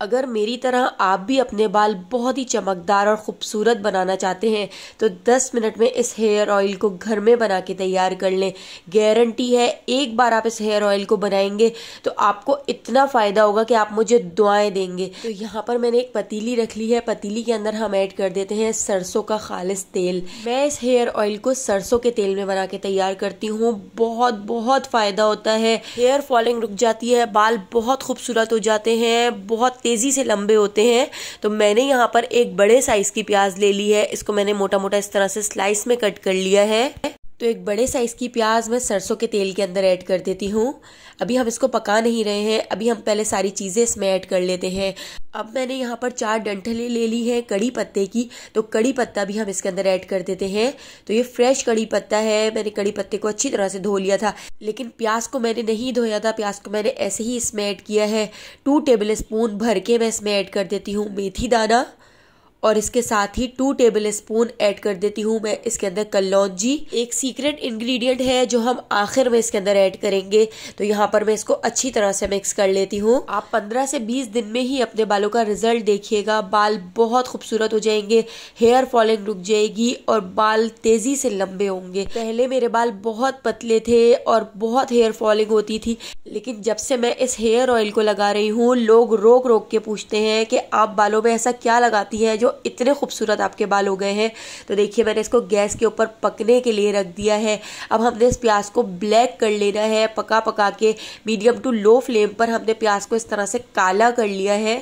अगर मेरी तरह आप भी अपने बाल बहुत ही चमकदार और ख़ूबसूरत बनाना चाहते हैं तो 10 मिनट में इस हेयर ऑयल को घर में बना के तैयार कर लें गारंटी है एक बार आप इस हेयर ऑयल को बनाएंगे तो आपको इतना फ़ायदा होगा कि आप मुझे दुआएं देंगे तो यहाँ पर मैंने एक पतीली रख ली है पतीली के अंदर हम ऐड कर देते हैं सरसों का खालिश तेल मैं इस हेयर ऑयल को सरसों के तेल में बना के तैयार करती हूँ बहुत बहुत फ़ायदा होता है हेयर फॉलिंग रुक जाती है बाल बहुत खूबसूरत हो जाते हैं बहुत तेज़ी से लंबे होते हैं तो मैंने यहाँ पर एक बड़े साइज़ की प्याज ले ली है इसको मैंने मोटा मोटा इस तरह से स्लाइस में कट कर लिया है तो एक बड़े साइज़ की प्याज मैं सरसों के तेल के अंदर ऐड कर देती हूँ अभी हम इसको पका नहीं रहे हैं अभी हम पहले सारी चीज़ें इसमें ऐड कर लेते हैं अब मैंने यहाँ पर चार डंठले ले ली हैं कड़ी पत्ते की तो कड़ी पत्ता भी हम इसके अंदर ऐड कर देते हैं तो ये फ्रेश कड़ी पत्ता है मैंने कड़ी पत्ते को अच्छी तरह से धो लिया था लेकिन प्याज को मैंने नहीं धोया था प्याज को मैंने ऐसे ही इसमें ऐड किया है टू टेबल स्पून भर के मैं इसमें ऐड कर देती हूँ मेथी दाना और इसके साथ ही टू टेबल स्पून ऐड कर देती हूँ मैं इसके अंदर कलौजी एक सीक्रेट इंग्रेडिएंट है जो हम आखिर में इसके अंदर ऐड करेंगे तो यहाँ पर मैं इसको अच्छी तरह से मिक्स कर लेती हूँ आप 15 से 20 दिन में ही अपने बालों का रिजल्ट देखिएगा बाल बहुत खूबसूरत हो जाएंगे हेयर फॉलिंग रुक जाएगी और बाल तेजी से लंबे होंगे पहले मेरे बाल बहुत पतले थे और बहुत हेयर फॉलिंग होती थी लेकिन जब से मैं इस हेयर ऑयल को लगा रही हूँ लोग रोक रोक के पूछते हैं कि आप बालों में ऐसा क्या लगाती है जो जो इतने खूबसूरत आपके बाल हो गए हैं तो देखिए मैंने इसको गैस के ऊपर पकने के लिए रख दिया है अब हमने इस प्याज को ब्लैक कर लेना है पका पका के मीडियम टू लो फ्लेम पर हमने प्याज को इस तरह से काला कर लिया है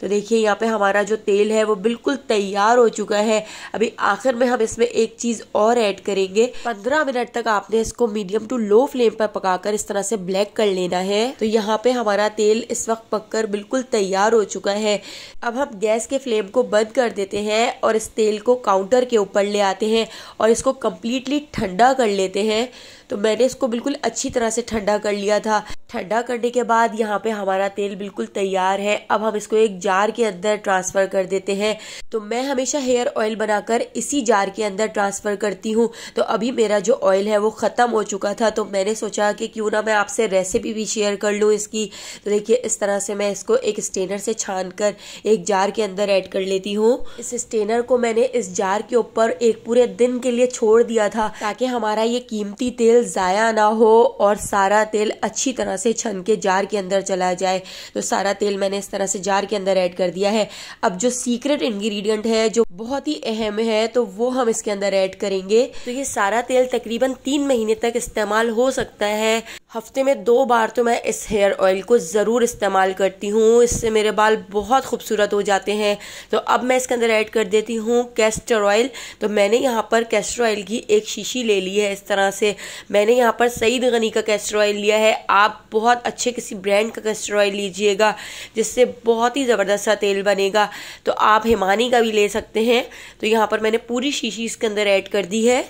तो देखिए यहाँ पे हमारा जो तेल है वो बिल्कुल तैयार हो चुका है अभी आखिर में हम इसमें एक चीज़ और ऐड करेंगे पंद्रह मिनट तक आपने इसको मीडियम टू लो फ्लेम पर पकाकर इस तरह से ब्लैक कर लेना है तो यहाँ पे हमारा तेल इस वक्त पककर बिल्कुल तैयार हो चुका है अब हम गैस के फ्लेम को बंद कर देते हैं और इस तेल को काउंटर के ऊपर ले आते हैं और इसको कम्प्लीटली ठंडा कर लेते हैं तो मैंने इसको बिल्कुल अच्छी तरह से ठंडा कर लिया था ठंडा करने के बाद यहाँ पे हमारा तेल बिल्कुल तैयार है अब हम इसको एक जार के अंदर ट्रांसफर कर देते हैं तो मैं हमेशा हेयर ऑयल बनाकर इसी जार के अंदर ट्रांसफर करती हूँ तो अभी मेरा जो ऑयल है वो ख़त्म हो चुका था तो मैंने सोचा कि क्यों ना मैं आपसे रेसिपी भी शेयर कर लूँ इसकी तो देखिए इस तरह से मैं इसको एक स्टेनर से छान कर एक जार के अंदर ऐड कर लेती हूँ इस स्टेनर को मैंने इस जार के ऊपर एक पूरे दिन के लिए छोड़ दिया था ताकि हमारा ये कीमती तेल तेल ज़ाया ना हो और सारा तेल अच्छी तरह से छन के जार के अंदर चला जाए तो सारा तेल मैंने इस तरह से जार के अंदर ऐड कर दिया है अब जो सीक्रेट इंग्रेडिएंट है जो बहुत ही अहम है तो वो हम इसके अंदर ऐड करेंगे तो ये सारा तेल तकरीबन तीन महीने तक इस्तेमाल हो सकता है हफ्ते में दो बार तो मैं इस हेयर ऑयल को ज़रूर इस्तेमाल करती हूँ इससे मेरे बाल बहुत खूबसूरत हो जाते हैं तो अब मैं इसके अंदर ऐड कर देती हूँ कैस्टर ऑयल तो मैंने यहाँ पर कैस्टर ऑयल की एक शीशी ले ली है इस तरह से मैंने यहाँ पर सईद गनी का कैस्टर ऑयल लिया है आप बहुत अच्छे किसी ब्रांड का कैस्टर ऑयल लीजिएगा जिससे बहुत ही ज़बरदस्त सा तेल बनेगा तो आप हिमानी का भी ले सकते हैं तो यहाँ पर मैंने पूरी शीशी इसके अंदर ऐड कर दी है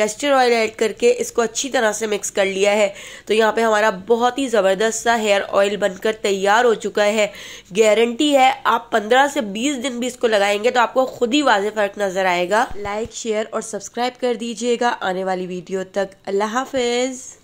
कैस्टर ऑयल ऐड करके इसको अच्छी तरह से मिक्स कर लिया है तो यहाँ पे हमारा बहुत ही ज़बरदस्त सा हेयर ऑयल बनकर तैयार हो चुका है गारंटी है आप पंद्रह से बीस दिन भी इसको लगाएंगे तो आपको खुद ही वाज फ़र्क नज़र आएगा लाइक शेयर और सब्सक्राइब कर दीजिएगा आने वाली वीडियो तक अल्लाह हाफिज़